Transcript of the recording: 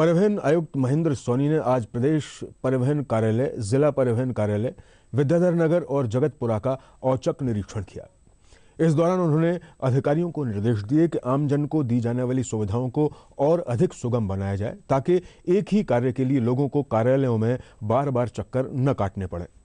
परिवहन आयुक्त महेंद्र सोनी ने आज प्रदेश परिवहन कार्यालय जिला परिवहन कार्यालय विद्याधर नगर और जगतपुरा का औचक निरीक्षण किया इस दौरान उन्होंने अधिकारियों को निर्देश दिए कि आमजन को दी जाने वाली सुविधाओं को और अधिक सुगम बनाया जाए ताकि एक ही कार्य के लिए लोगों को कार्यालयों में बार बार चक्कर न काटने पड़े